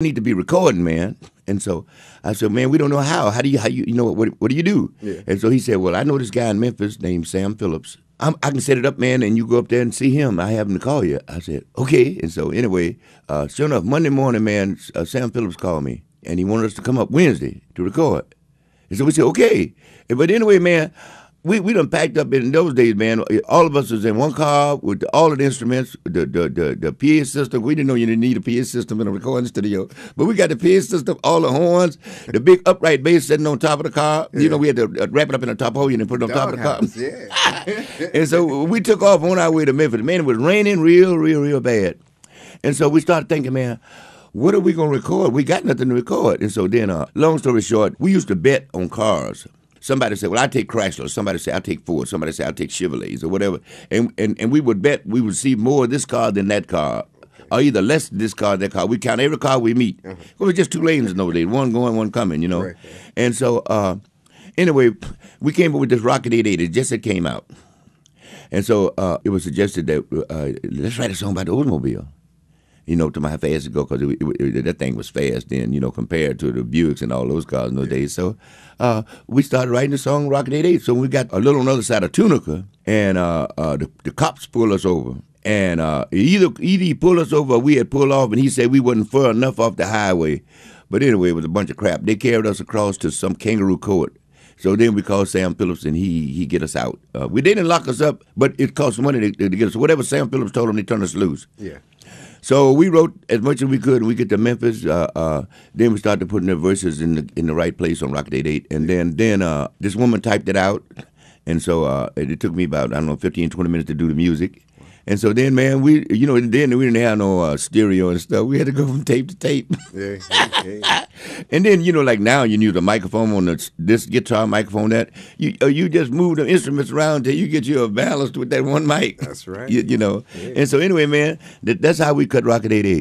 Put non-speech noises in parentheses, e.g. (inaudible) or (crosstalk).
need to be recording, man. And so I said, man, we don't know how. How do you, how you, you know, what, what do you do? Yeah. And so he said, well, I know this guy in Memphis named Sam Phillips. I'm, i can set it up, man, and you go up there and see him. I have him to call you. I said, okay. And so anyway, uh, sure enough, Monday morning, man, uh, Sam Phillips called me, and he wanted us to come up Wednesday to record. And so we said, okay. But anyway, man, we we done packed up in those days, man. All of us was in one car with all of the instruments, the the the, the PA system. We didn't know you didn't need a PA system in a recording studio, but we got the PA system, all the horns, the big upright bass sitting on top of the car. Yeah. You know, we had to uh, wrap it up in a top hole and then put it on Dog top of the car. Yeah. (laughs) and so we took off on our way to Memphis. Man, it was raining real, real, real bad, and so we started thinking, man what are we gonna record? We got nothing to record. And so then, uh, long story short, we used to bet on cars. Somebody said, "Well, I take Chrysler." Somebody said, "I take Ford." Somebody said, "I take Chevrolets" or whatever. And and and we would bet we would see more of this car than that car, or either less this car than that car. We count every car we meet. Uh-huh. It was just two lanes in those days, one going, one coming. You know, right. and so. Uh, anyway, we came up with this Rocket 88. It just came out. And so uh, it was suggested that uh, let's write a song about the automobile you know, to my fast it go because that thing was fast then, you know, compared to the Buicks and all those cars in those yeah. days. So uh, we started writing the song "Rockin' 88. So we got a little on the other side of Tunica, and uh, uh, the, the, cops pulled us over. And uh, either either he pulled us over, or we had pulled off, and he said we wasn't far enough off the highway. But anyway, it was a bunch of crap. They carried us across to some kangaroo court. So then we called Sam Phillips and he he get us out. Uh, we didn't lock us up, but it cost money to, to, get us. Whatever Sam Phillips told him, they turned us loose. Yeah. So we wrote as much as we could. We get to Memphis. Uh, uh, then we start to put the verses in the in the right place on Rocket 88, And then then uh, this woman typed it out, and so uh, it, it, took me about I don't know 15, 20 minutes to do the music. And so then, man, we you know then we didn't have no uh, stereo and stuff. We had to go from tape to tape. Yeah, yeah. (laughs) and then you know like now you need the microphone on the, this guitar microphone that you uh, you just move the instruments around till you get your balance with that one mic. That's right. You, you know. Yeah. And so anyway, man, that, that's how we cut Rocket 88.